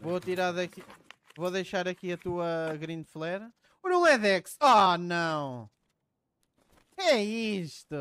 Vou tirar daqui. Vou deixar aqui a tua green flare. O não é Dex? Oh, ah, não! É isto!